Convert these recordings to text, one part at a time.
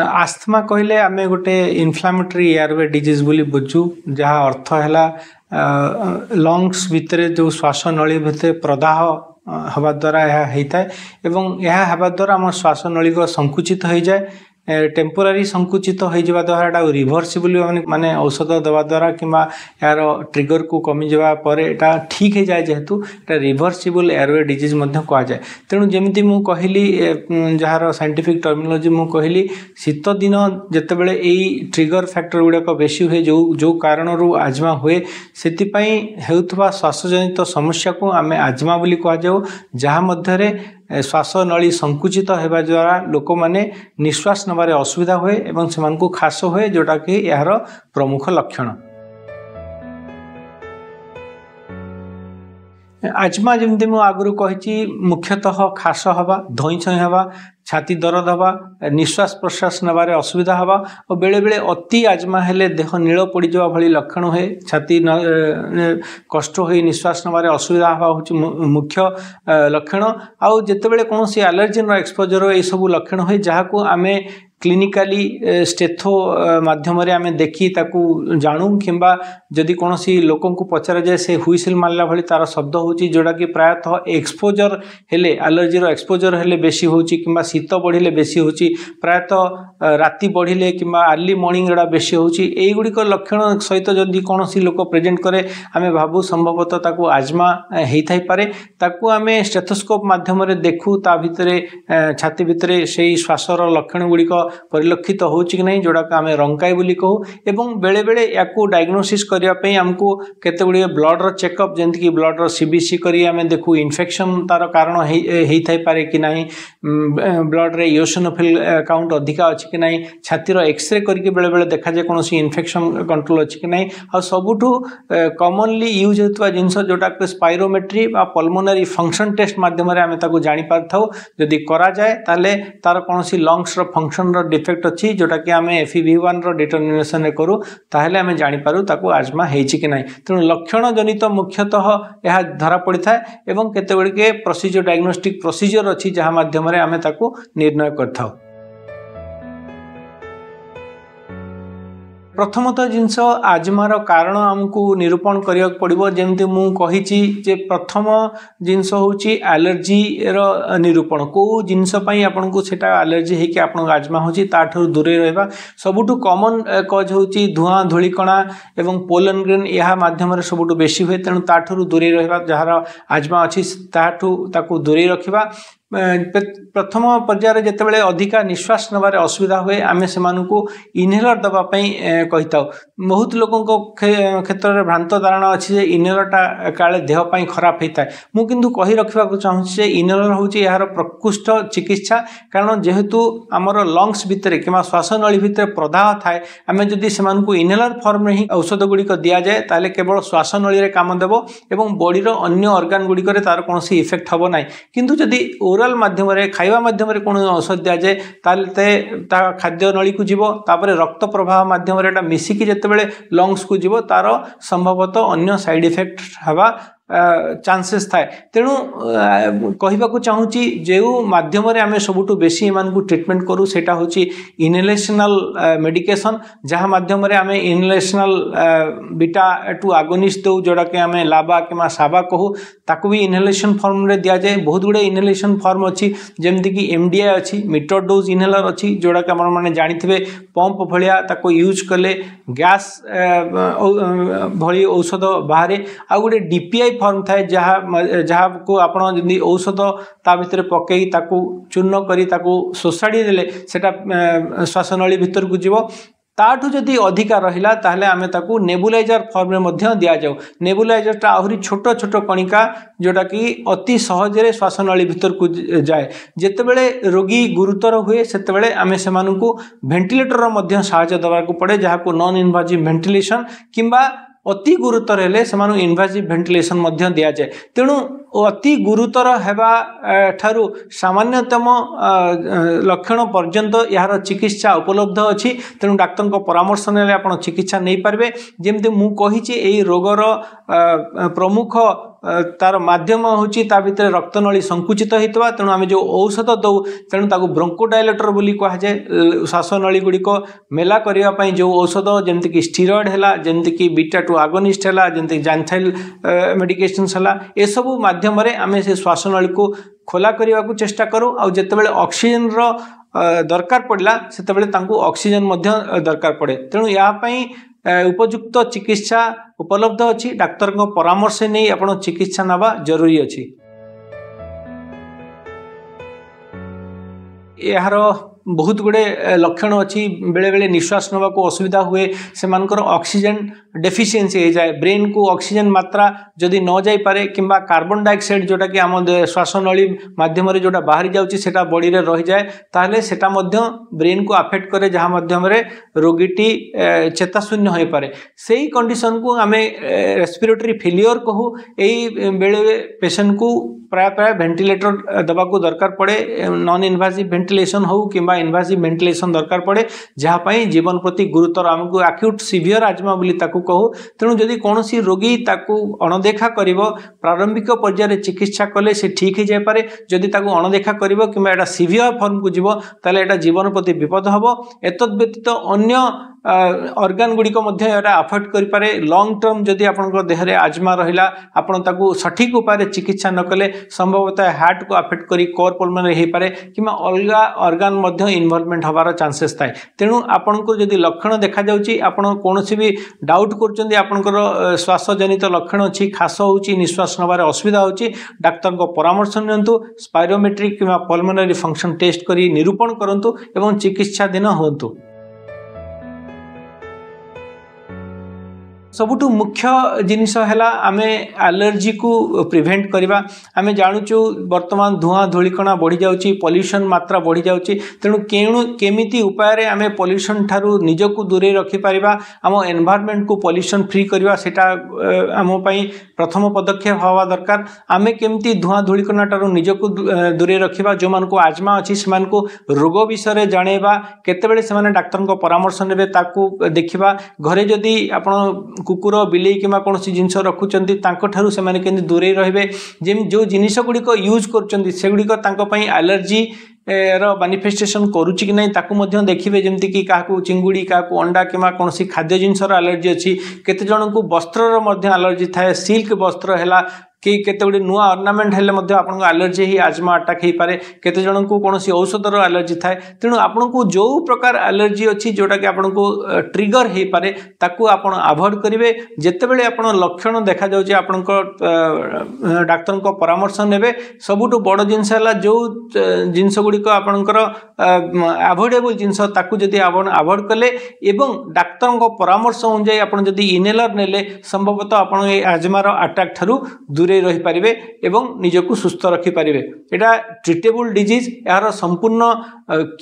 asthma କହିଲେ ଆମେ ଗୋଟେ ଇନଫ୍ଲାମେଟୋରୀ ଏୟାରୱେ ଡିଜିଜ୍ ବୋଲି ବୁଝୁ ଯାହା ଅର୍ଥ ହେଲା ଲଙ୍ଗସ୍ ଭିତରେ ଯେଉଁ ଶ୍ୱାସ ନଳୀ ଭିତରେ ପ୍ରଦାହ ହେବା ଦ୍ୱାରା ଏହା ହେଇଥାଏ ଏବଂ ଏହା ହେବା ଦ୍ୱାରା ଆମ ଶ୍ୱାସନଳୀକ ସଙ୍କୁଚିତ ହୋଇଯାଏ টেম্পোরারি সংকুচিত হয়ে যাওয়া দ্বারা এটা রিভর্সিবল মানে ঔষধ দেওয়া দ্বারা কিংবা এর ট্রিগর কু কমি যাওয়া পরে এটা ঠিক হয়ে যায় যেহেতু এটা রিভর্সিবল এয়ারওয়ে ডিজিজ মধ্যে কোয়া তেমন যেমিতি মু কহিলি যাহার সাইন্টিফিক টর্মিনোলোজি মু কহিলি শীত দিন যেতবেলে এই ট্রিগর ফ্যাক্টর গুড়াক বেশি হুয়ে যে যে কারণর আজমা হুয়ে সেপাই হেউথবা শ্বাসজনিত সমস্যাকু আমি আজমা বলি কোয়া যাও যাহা মধ্যরে ଶ୍ୱାସ ନଳୀ ସଂକୁଚିତ ହେବା ଦ୍ୱାରା ଲୋକମାନେ ନିଶ୍ୱାସ ନେବାରେ ଅସୁବିଧା ହୁଏ ଏବଂ ସେମାନଙ୍କୁ ଖାସ ହୁଏ ଯେଉଁଟାକି ଏହାର ପ୍ରମୁଖ ଲକ୍ଷଣ ଆଜମା ଯେମିତି ମୁଁ ଆଗରୁ କହିଛି ମୁଖ୍ୟତଃ ଖାସ ହେବା ଧଇଁ ଛଇଁ ହେବା ଛାତି ଦରଦ ହେବା ନିଶ୍ୱାସ ପ୍ରଶ୍ୱାସ ନେବାରେ ଅସୁବିଧା ହେବା ଓ ବେଳେବେଳେ ଅତି ଆଜମା ହେଲେ ଦେହ ନୀଳ ପଡ଼ିଯିବା ଭଳି ଲକ୍ଷଣ ହୁଏ ଛାତି କଷ୍ଟ ହୋଇ ନିଶ୍ୱାସ ନେବାରେ ଅସୁବିଧା ହେବା ହେଉଛି ମୁଖ୍ୟ ଲକ୍ଷଣ ଆଉ ଯେତେବେଳେ କୌଣସି ଆଲର୍ଜିନ୍ର ଏକ୍ସପୋଜର୍ ଏସବୁ ଲକ୍ଷଣ ହୁଏ ଯାହାକୁ ଆମେ କ୍ଲିନିକାଲି ଷ୍ଟେଥୋ ମାଧ୍ୟମରେ ଆମେ ଦେଖି ତାକୁ ଜାଣୁ କିମ୍ବା ଯଦି କୌଣସି ଲୋକଙ୍କୁ ପଚରାଯାଏ ସେ ହୁଇସିଲ୍ ମାରିଲା ଭଳି ତା'ର ଶବ୍ଦ ହେଉଛି ଯେଉଁଟାକି ପ୍ରାୟତଃ ଏକ୍ସପୋଜର୍ ହେଲେ ଆଲର୍ଜିର ଏକ୍ସପୋଜର୍ ହେଲେ ବେଶୀ ହେଉଛି କିମ୍ବା ଶୀତ ବଢ଼ିଲେ ବେଶୀ ହେଉଛି ପ୍ରାୟତଃ ରାତି ବଢ଼ିଲେ କିମ୍ବା ଆର୍ଲି ମର୍ଣ୍ଣିଂ ଏଗୁଡ଼ା ବେଶୀ ହେଉଛି ଏଇଗୁଡ଼ିକ ଲକ୍ଷଣ ସହିତ ଯଦି କୌଣସି ଲୋକ ପ୍ରେଜେଣ୍ଟ କରେ ଆମେ ଭାବୁ ସମ୍ଭବତଃ ତାକୁ ଆଜମା ହେଇଥାଇପାରେ ତାକୁ ଆମେ ଷ୍ଟେଥୋସ୍କୋପ୍ ମାଧ୍ୟମରେ ଦେଖୁ ତା ଭିତରେ ଛାତି ଭିତରେ ସେଇ ଶ୍ୱାସର ଲକ୍ଷଣ ଗୁଡ଼ିକ पर हो ना जोड़ा आम रंकाय कहूँ बेले बेले डायग्नोसीस्वापी आमको केते गुड़े ब्लड्र चेकअप जमीक ब्लड्र सी करें कर देखू इनफेक्शन तार कारण पारे कि ना ब्लड्रे योसनोफिल काउंट अधिका अच्छे कि ना छातीर एक्सरे करके बेले बेले देखा जाए कौन इनफेक्शन कंट्रोल अच्छे कि ना आबुठ कमनली यूज होता जिनस जोटा स्पाइरोमेट्री पलमोनारी फंक्शन टेस्ट मध्यम जापार जदि कराए तो तार कौन लंगसर फंक्शन र ଡିଫେକ୍ଟ ଅଛି ଯେଉଁଟାକି ଆମେ ଏଫି ଭି ୱାନ୍ର ଡିଟର୍ମିନେସନ୍ରେ କରୁ ତାହେଲେ ଆମେ ଜାଣିପାରୁ ତାକୁ ଆଜମା ହେଇଛି କି ନାହିଁ ତେଣୁ ଲକ୍ଷଣଜନିତ ମୁଖ୍ୟତଃ ଏହା ଧରାପଡ଼ିଥାଏ ଏବଂ କେତେଗୁଡ଼ିଏ ପ୍ରସିଜିଓର ଡାଇଗ୍ନୋଷ୍ଟିକ୍ ପ୍ରସିଜିଓର ଅଛି ଯାହା ମାଧ୍ୟମରେ ଆମେ ତାକୁ ନିର୍ଣ୍ଣୟ କରିଥାଉ ପ୍ରଥମତଃ ଜିନିଷ ଆଜମାର କାରଣ ଆମକୁ ନିରୂପଣ କରିବାକୁ ପଡ଼ିବ ଯେମିତି ମୁଁ କହିଛି ଯେ ପ୍ରଥମ ଜିନିଷ ହେଉଛି ଆଲର୍ଜିର ନିରୂପଣ କେଉଁ ଜିନିଷ ପାଇଁ ଆପଣଙ୍କୁ ସେଇଟା ଆଲର୍ଜି ହେଇକି ଆପଣଙ୍କ ଆଜମା ହେଉଛି ତା'ଠାରୁ ଦୂରେଇ ରହିବା ସବୁଠୁ କମନ୍ କଜ୍ ହେଉଛି ଧୂଆଁ ଧୂଳିକଣା ଏବଂ ପୋଲନ୍ ଗ୍ରେନ୍ ଏହା ମାଧ୍ୟମରେ ସବୁଠୁ ବେଶୀ ହୁଏ ତେଣୁ ତା'ଠାରୁ ଦୂରେଇ ରହିବା ଯାହାର ଆଜମା ଅଛି ତାହାଠୁ ତାକୁ ଦୂରେଇ ରଖିବା ପ୍ରଥମ ପର୍ଯ୍ୟାୟରେ ଯେତେବେଳେ ଅଧିକା ନିଶ୍ୱାସ ନେବାରେ ଅସୁବିଧା ହୁଏ ଆମେ ସେମାନଙ୍କୁ ଇନହେଲର୍ ଦେବା ପାଇଁ କହିଥାଉ ବହୁତ ଲୋକଙ୍କ କ୍ଷେତ୍ରରେ ଭ୍ରାନ୍ତ ଧାରଣା ଅଛି ଯେ ଇନହେଲର୍ଟା କାଳେ ଦେହ ପାଇଁ ଖରାପ ହେଇଥାଏ ମୁଁ କିନ୍ତୁ କହି ରଖିବାକୁ ଚାହୁଁଛି ଯେ ଇନହେଲର୍ ହେଉଛି ଏହାର ପ୍ରକୃଷ୍ଟ ଚିକିତ୍ସା କାରଣ ଯେହେତୁ ଆମର ଲଙ୍ଗସ୍ ଭିତରେ କିମ୍ବା ଶ୍ୱାସନଳୀ ଭିତରେ ପ୍ରଦାହ ଥାଏ ଆମେ ଯଦି ସେମାନଙ୍କୁ ଇନହେଲର୍ ଫର୍ମରେ ହିଁ ଔଷଧ ଗୁଡ଼ିକ ଦିଆଯାଏ ତାହେଲେ କେବଳ ଶ୍ୱାସନଳୀରେ କାମ ଦେବ ଏବଂ ବଡ଼ିର ଅନ୍ୟ ଅର୍ଗାନ ଗୁଡ଼ିକରେ ତା'ର କୌଣସି ଇଫେକ୍ଟ ହେବ ନାହିଁ କିନ୍ତୁ ଯଦି ଓର ଓରାଲ୍ ମାଧ୍ୟମରେ ଖାଇବା ମାଧ୍ୟମରେ କୌଣସି ଔଷଧ ଦିଆଯାଏ ତାହେଲେ ତା ଖାଦ୍ୟ ନଳୀକୁ ଯିବ ତାପରେ ରକ୍ତ ପ୍ରବାହ ମାଧ୍ୟମରେ ଏଇଟା ମିଶିକି ଯେତେବେଳେ ଲଙ୍ଗସ୍କୁ ଯିବ ତାର ସମ୍ଭବତଃ ଅନ୍ୟ ସାଇଡ଼ ଇଫେକ୍ଟ ହେବା ଚାନ୍ସେସ୍ ଥାଏ ତେଣୁ କହିବାକୁ ଚାହୁଁଛି ଯେଉଁ ମାଧ୍ୟମରେ ଆମେ ସବୁଠୁ ବେଶୀ ଏମାନଙ୍କୁ ଟ୍ରିଟମେଣ୍ଟ କରୁ ସେଇଟା ହେଉଛି ଇନଲେସନାଲ୍ ମେଡ଼ିକେସନ୍ ଯାହା ମାଧ୍ୟମରେ ଆମେ ଇନଲେସନାଲ୍ ବିଟା ଟୁ ଆଗୋନିସ୍ ଦେଉ ଯେଉଁଟାକି ଆମେ ଲାବା କିମ୍ବା ସାବା କହୁ ତାକୁ ବି ଇନହେଲେସନ୍ ଫର୍ମରେ ଦିଆଯାଏ ବହୁତ ଗୁଡ଼ିଏ ଇନହେଲେସନ୍ ଫର୍ମ ଅଛି ଯେମିତିକି ଏମ୍ ଡି ଆଇ ଅଛି ମିଟର ଡୋଜ୍ ଇନହେଲର୍ ଅଛି ଯେଉଁଟାକି ଆପଣମାନେ ଜାଣିଥିବେ ପମ୍ପ ଭଳିଆ ତାକୁ ୟୁଜ୍ କଲେ ଗ୍ୟାସ୍ ଭଳି ଔଷଧ ବାହାରେ ଆଉ ଗୋଟେ ଡି ପି ଆଇ फर्म था जहाँ जहाँ को आप औषध ताकत पकई चूर्ण करोसाड़ी देने से श्वास नली भर को जीव ताठी अधिका रहा आम नेबुलाइजर फर्म में मध्य दि जाऊ नेबुलाइजर टा आहरी छोट छोट कणिका जोटा कि अति सहजे श्वास नली भर को जाए जितेबले रोगी गुरुतर हुए से भेन्टिलेटर सावाक पड़े जहाँ को नन इनभाजिव भेन्टिलेसन किंवा ଅତି ଗୁରୁତର ହେଲେ ସେମାନଙ୍କୁ ଇନଭାସିଭ୍ ଭେଣ୍ଟିଲେସନ୍ ମଧ୍ୟ ଦିଆଯାଏ ତେଣୁ ଅତି ଗୁରୁତର ହେବା ଠାରୁ ସାମାନ୍ୟତମ ଲକ୍ଷଣ ପର୍ଯ୍ୟନ୍ତ ଏହାର ଚିକିତ୍ସା ଉପଲବ୍ଧ ଅଛି ତେଣୁ ଡାକ୍ତରଙ୍କ ପରାମର୍ଶ ନେଲେ ଆପଣ ଚିକିତ୍ସା ନେଇପାରିବେ ଯେମିତି ମୁଁ କହିଛି ଏହି ରୋଗର ପ୍ରମୁଖ ତାର ମାଧ୍ୟମ ହେଉଛି ତା ଭିତରେ ରକ୍ତନଳୀ ସଙ୍କୁଚିତ ହେଇଥିବା ତେଣୁ ଆମେ ଯେଉଁ ଔଷଧ ଦେଉ ତେଣୁ ତାକୁ ବ୍ରୋଙ୍କୋଡାଇଲେଟର ବୋଲି କୁହାଯାଏ ଶ୍ୱାସନଳୀ ଗୁଡ଼ିକ ମେଲା କରିବା ପାଇଁ ଯେଉଁ ଔଷଧ ଯେମିତିକି ଷ୍ଟିରଏଡ଼ ହେଲା ଯେମିତିକି ବିଟା ଟୁ ଆଗୋନିଷ୍ଟ ହେଲା ଯେମିତି ଜାନ୍ଥାଇଲ ମେଡ଼ିକେସନ୍ସ ହେଲା ଏସବୁ ମାଧ୍ୟମ ମାଧ୍ୟମରେ ଆମେ ସେ ଶ୍ୱାସନଳୀକୁ ଖୋଲା କରିବାକୁ ଚେଷ୍ଟା କରୁ ଆଉ ଯେତେବେଳେ ଅକ୍ସିଜେନ୍ର ଦରକାର ପଡ଼ିଲା ସେତେବେଳେ ତାଙ୍କୁ ଅକ୍ସିଜେନ୍ ମଧ୍ୟ ଦରକାର ପଡ଼େ ତେଣୁ ଏହା ପାଇଁ ଉପଯୁକ୍ତ ଚିକିତ୍ସା ଉପଲବ୍ଧ ଅଛି ଡାକ୍ତରଙ୍କ ପରାମର୍ଶ ନେଇ ଆପଣ ଚିକିତ୍ସା ନେବା ଜରୁରୀ ଅଛି ଏହାର ବହୁତ ଗୁଡ଼ିଏ ଲକ୍ଷଣ ଅଛି ବେଳେବେଳେ ନିଶ୍ୱାସ ନେବାକୁ ଅସୁବିଧା ହୁଏ ସେମାନଙ୍କର ଅକ୍ସିଜେନ୍ ଡେଫିସିଏନ୍ସି ହେଇଯାଏ ବ୍ରେନ୍କୁ ଅକ୍ସିଜେନ୍ ମାତ୍ରା ଯଦି ନ ଯାଇପାରେ କିମ୍ବା କାର୍ବନ୍ ଡାଇଅକ୍ସାଇଡ଼୍ ଯେଉଁଟାକି ଆମ ଶ୍ୱାସନଳୀ ମାଧ୍ୟମରେ ଯେଉଁଟା ବାହାରି ଯାଉଛି ସେଟା ବଡ଼ିରେ ରହିଯାଏ ତାହେଲେ ସେଟା ମଧ୍ୟ ବ୍ରେନ୍କୁ ଆଫେକ୍ଟ କରେ ଯାହା ମାଧ୍ୟମରେ ରୋଗୀଟି ଚେତାଶୂନ୍ୟ ହୋଇପାରେ ସେଇ କଣ୍ଡିସନ୍କୁ ଆମେ ରେସ୍ପିରେଟୋରୀ ଫେଲିଓର କହୁ ଏଇ ବେଳେ ପେସେଣ୍ଟକୁ প্রায়ত এ ভেন্টিলেটর দবা কো দরকার পড়ে নন ইনভেসিভ ভেন্টিলেশন হও কিবা ইনভেসিভ ভেন্টিলেশন দরকার পড়ে যাহা পাই জীবনপতি গুরুতর আম কো আকুট সিভিয়ার আজমা বলি তাকু কহু তেনু যদি কোনসি রোগী তাকু অনদেখা করিব প্রাথমিক পর্যায় রে চিকিৎসা করলে সে ঠিক হে যাই পারে যদি তাকু অনদেখা করিব কিবা এটা সিভিয়ার ফর্ম কো জীবো তালে এটা জীবনপতি বিপদ হবো এতদ ব্যতীত অন্য ଅର୍ଗାନ୍ ଗୁଡ଼ିକ ମଧ୍ୟ ଏଇଟା ଆଫେକ୍ଟ କରିପାରେ ଲଙ୍ଗ୍ ଟର୍ମ ଯଦି ଆପଣଙ୍କ ଦେହରେ ଆଜମା ରହିଲା ଆପଣ ତାକୁ ସଠିକ୍ ଉପାୟରେ ଚିକିତ୍ସା ନ କଲେ ସମ୍ଭବତः ହାର୍ଟକୁ ଆଫେକ୍ଟ କରି କୋର୍ ପଲ୍ମନରେ ହୋଇପାରେ କିମ୍ବା ଅଲଗା ଅର୍ଗାନ୍ ମଧ୍ୟ ଇନଭଲ୍ଭମେଣ୍ଟ ହେବାର ଚାନ୍ସେସ୍ ଥାଏ ତେଣୁ ଆପଣଙ୍କୁ ଯଦି ଲକ୍ଷଣ ଦେଖାଯାଉଛି ଆପଣ କୌଣସି ବି ଡାଉଟ୍ କରୁଛନ୍ତି ଆପଣଙ୍କର ଶ୍ୱାସଜନିତ ଲକ୍ଷଣ ଅଛି ଖାସ ହେଉଛି ନିଶ୍ୱାସ ନେବାରେ ଅସୁବିଧା ହେଉଛି ଡାକ୍ତରଙ୍କ ପରାମର୍ଶ ନିଅନ୍ତୁ ସ୍ପାଇରୋମେଟ୍ରିକ୍ କିମ୍ବା ପଲ୍ମୋନାରୀ ଫଙ୍କସନ୍ ଟେଷ୍ଟ କରି ନିରୂପଣ କରନ୍ତୁ ଏବଂ ଚିକିତ୍ସାଧୀନ ହୁଅନ୍ତୁ ସବୁଠୁ ମୁଖ୍ୟ ଜିନିଷ ହେଲା ଆମେ ଆଲର୍ଜିକୁ ପ୍ରିଭେଣ୍ଟ କରିବା ଆମେ ଜାଣୁଛୁ ବର୍ତ୍ତମାନ ଧୂଆଁ ଧୂଳିକଣା ବଢ଼ିଯାଉଛି ପଲ୍ୟୁସନ୍ ମାତ୍ରା ବଢ଼ିଯାଉଛି ତେଣୁ କେଣୁ କେମିତି ଉପାୟରେ ଆମେ ପଲ୍ୟୁସନ୍ ଠାରୁ ନିଜକୁ ଦୂରେଇ ରଖିପାରିବା ଆମ ଏନ୍ଭାରମେଣ୍ଟକୁ ପଲ୍ୟୁସନ୍ ଫ୍ରି କରିବା ସେଇଟା ଆମ ପାଇଁ ପ୍ରଥମ ପଦକ୍ଷେପ ହେବା ଦରକାର ଆମେ କେମିତି ଧୂଆଁ ଧୂଳିକଣାଠାରୁ ନିଜକୁ ଦୂରେଇ ରଖିବା ଯେଉଁମାନଙ୍କୁ ଆଜମା ଅଛି ସେମାନଙ୍କୁ ରୋଗ ବିଷୟରେ ଜଣାଇବା କେତେବେଳେ ସେମାନେ ଡାକ୍ତରଙ୍କ ପରାମର୍ଶ ନେବେ ତାକୁ ଦେଖିବା ଘରେ ଯଦି ଆପଣ କୁକୁର ବିଲେଇ କିମ୍ବା କୌଣସି ଜିନିଷ ରଖୁଛନ୍ତି ତାଙ୍କଠାରୁ ସେମାନେ କେମିତି ଦୂରେଇ ରହିବେ ଯେମିତି ଯେଉଁ ଜିନିଷ ଗୁଡ଼ିକ ୟୁଜ୍ କରୁଛନ୍ତି ସେଗୁଡ଼ିକ ତାଙ୍କ ପାଇଁ ଆଲର୍ଜି ର ମାନିଫେଷ୍ଟେସନ୍ କରୁଛି କି ନାହିଁ ତାକୁ ମଧ୍ୟ ଦେଖିବେ ଯେମିତିକି କାହାକୁ ଚିଙ୍ଗୁଡ଼ି କାହାକୁ ଅଣ୍ଡା କିମ୍ବା କୌଣସି ଖାଦ୍ୟ ଜିନିଷର ଆଲର୍ଜି ଅଛି କେତେଜଣଙ୍କୁ ବସ୍ତ୍ରର ମଧ୍ୟ ଆଲର୍ଜି ଥାଏ ସିଲ୍କ ବସ୍ତ୍ର ହେଲା କି କେତେ ଗୁଡ଼ିଏ ନୂଆ ଅର୍ଣ୍ଣାମେଣ୍ଟ ହେଲେ ମଧ୍ୟ ଆପଣଙ୍କୁ ଆଲର୍ଜି ହେଇ ଆଜମା ଆଟାକ୍ ହେଇପାରେ କେତେ ଜଣଙ୍କୁ କୌଣସି ଔଷଧର ଆଲର୍ଜି ଥାଏ ତେଣୁ ଆପଣଙ୍କୁ ଯେଉଁ ପ୍ରକାର ଆଲର୍ଜି ଅଛି ଯେଉଁଟାକି ଆପଣଙ୍କୁ ଟ୍ରିଗର ହେଇପାରେ ତାକୁ ଆପଣ ଆଭଏଡ଼ କରିବେ ଯେତେବେଳେ ଆପଣ ଲକ୍ଷଣ ଦେଖାଯାଉଛି ଆପଣଙ୍କ ଡାକ୍ତରଙ୍କ ପରାମର୍ଶ ନେବେ ସବୁଠୁ ବଡ଼ ଜିନିଷ ହେଲା ଯେଉଁ ଜିନିଷ ଗୁଡ଼ିକ ଆପଣଙ୍କର ଆଭଏଡ଼େବୁଲ୍ ଜିନିଷ ତାକୁ ଯଦି ଆପଣ ଆଭଏଡ଼୍ କଲେ ଏବଂ ଡାକ୍ତରଙ୍କ ପରାମର୍ଶ ଅନୁଯାୟୀ ଆପଣ ଯଦି ଇନେଲର୍ ନେଲେ ସମ୍ଭବତଃ ଆପଣ ଏ ଆଜମାର ଆଟାକ୍ ଠାରୁ ଦୂରେଇ ରହିପାରିବେ ଏବଂ ନିଜକୁ ସୁସ୍ଥ ରଖିପାରିବେ ଏଇଟା ଟ୍ରିଟେବୁଲ୍ ଡିଜିଜ୍ ଏହାର ସମ୍ପୂର୍ଣ୍ଣ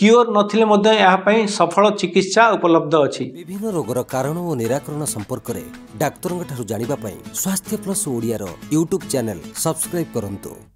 କ୍ୟୁର୍ ନଥିଲେ ମଧ୍ୟ ଏହା ପାଇଁ ସଫଳ ଚିକିତ୍ସା ଉପଲବ୍ଧ ଅଛି ବିଭିନ୍ନ ରୋଗର କାରଣ ଓ ନିରାକରଣ ସମ୍ପର୍କରେ ଡାକ୍ତରଙ୍କଠାରୁ ଜାଣିବା ପାଇଁ ସ୍ୱାସ୍ଥ୍ୟ ପ୍ଲସ୍ ଓଡ଼ିଆର ୟୁଟ୍ୟୁବ୍ ଚ୍ୟାନେଲ୍ ସବସ୍କ୍ରାଇବ୍ କରନ୍ତୁ